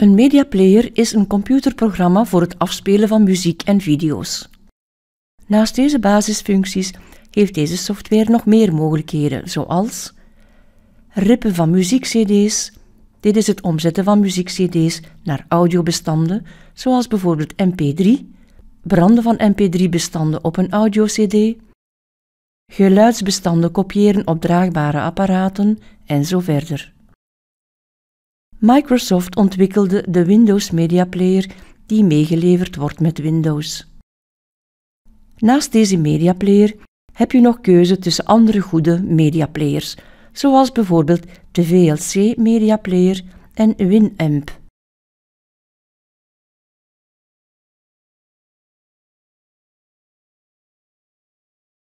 Een mediaplayer is een computerprogramma voor het afspelen van muziek en video's. Naast deze basisfuncties heeft deze software nog meer mogelijkheden, zoals rippen van muziekcd's. Dit is het omzetten van muziekcd's naar audiobestanden, zoals bijvoorbeeld MP3, branden van MP3-bestanden op een audio CD, geluidsbestanden kopiëren op draagbare apparaten en zo verder. Microsoft ontwikkelde de Windows Media Player die meegeleverd wordt met Windows. Naast deze media player heb je nog keuze tussen andere goede media players, zoals bijvoorbeeld de VLC Media Player en Winamp.